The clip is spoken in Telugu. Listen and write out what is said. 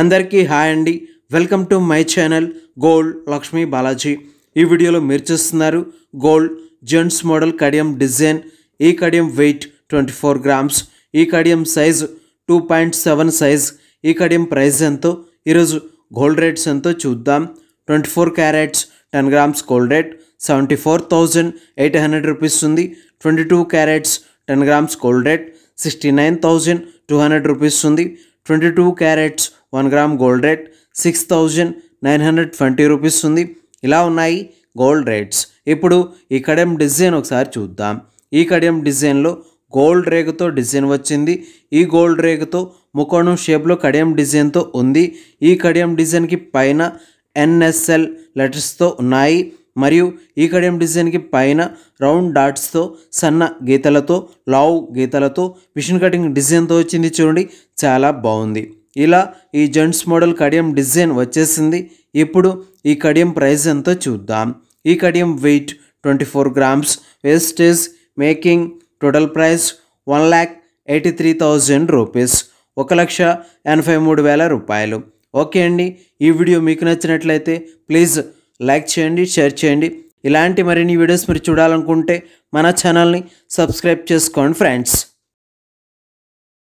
అందరికీ హాయ్ అండి welcome to my channel gold Lakshmi Balaji ఈ వీడియోలో మీరు చూస్తున్నారు గోల్డ్ జెంట్స్ మోడల్ కడియం డిజైన్ ఈ కడియం వెయిట్ ట్వంటీ ఫోర్ గ్రామ్స్ ఈ కడియం size two point seven size ఈ కడియం ప్రైస్ ఎంతో ఈరోజు గోల్డ్ రేట్స్ ఎంతో చూద్దాం twenty four carats ten grams gold rate seventy four thousand eight hundred rupees ఉంది twenty two carats ten grams gold rate sixty nine thousand two hundred rupees ఉంది twenty two carats one gram gold rate six thousand nine hundred twenty rupees ఉంది ఇలా ఉన్నాయి గోల్డ్ రేట్స్ ఇప్పుడు ఈ కడియం డిజైన్ ఒకసారి చూద్దాం ఈ కడియం డిజైన్లో గోల్డ్ రేగుతో డిజైన్ వచ్చింది ఈ గోల్డ్ రేగుతో ముఖం షేప్లో కడియం డిజైన్తో ఉంది ఈ కడియం డిజైన్కి పైన ఎన్ఎస్ఎల్ లెటర్స్తో ఉన్నాయి మరియు ఈ కడియం డిజైన్కి పైన రౌండ్ డాట్స్తో సన్న గీతలతో లావు గీతలతో మిషన్ కటింగ్ డిజైన్తో వచ్చింది చూడండి చాలా బాగుంది ఇలా ఈ జెంట్స్ మోడల్ కడియం డిజైన్ వచ్చేసింది ఇప్పుడు ఈ కడియం ప్రైస్ ఎంతో చూద్దాం ఈ కడియం weight twenty four grams wastage making total price one lakh eighty three thousand rupees ఒక లక్ష ఎనభై మూడు వేల రూపాయలు ఓకే అండి ఈ వీడియో మీకు నచ్చినట్లయితే ప్లీజ్ లైక్ చేయండి షేర్ చేయండి ఇలాంటి మరిన్ని వీడియోస్ మీరు చూడాలనుకుంటే మన ఛానల్ని సబ్స్క్రైబ్ చేసుకోండి ఫ్రెండ్స్